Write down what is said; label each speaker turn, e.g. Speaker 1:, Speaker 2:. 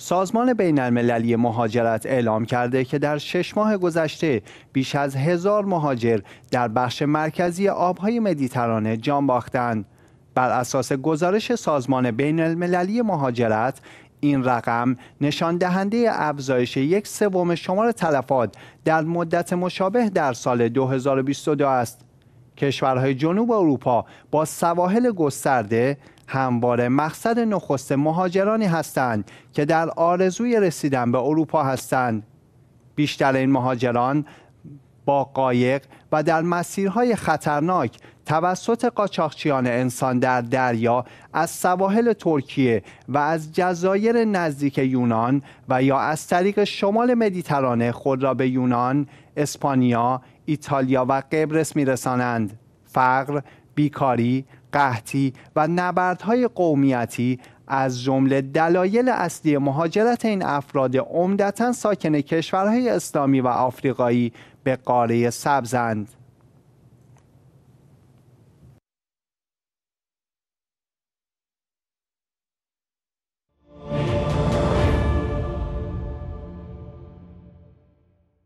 Speaker 1: سازمان بین المللی مهاجرت اعلام کرده که در شش ماه گذشته بیش از هزار مهاجر در بخش مرکزی آبهای مدیترانه جان باختند. بر اساس گزارش سازمان بین المللی مهاجرت این رقم نشان دهنده افزایش یک سوم شمار تلفات در مدت مشابه در سال 2022 است. کشورهای جنوب اروپا با سواحل گسترده همواره مقصد نخست مهاجرانی هستند که در آرزوی رسیدن به اروپا هستند بیشتر این مهاجران با قایق و در مسیرهای خطرناک توسط قاچاقچیان انسان در دریا از سواحل ترکیه و از جزایر نزدیک یونان و یا از طریق شمال مدیترانه خود را به یونان، اسپانیا، ایتالیا و قبرس میرسانند. فقر، بیکاری، قحطی و نبردهای قومیتی از جمله دلایل اصلی مهاجرت این افراد عمدتا ساکن کشورهای اسلامی و آفریقایی به قاره سبزند.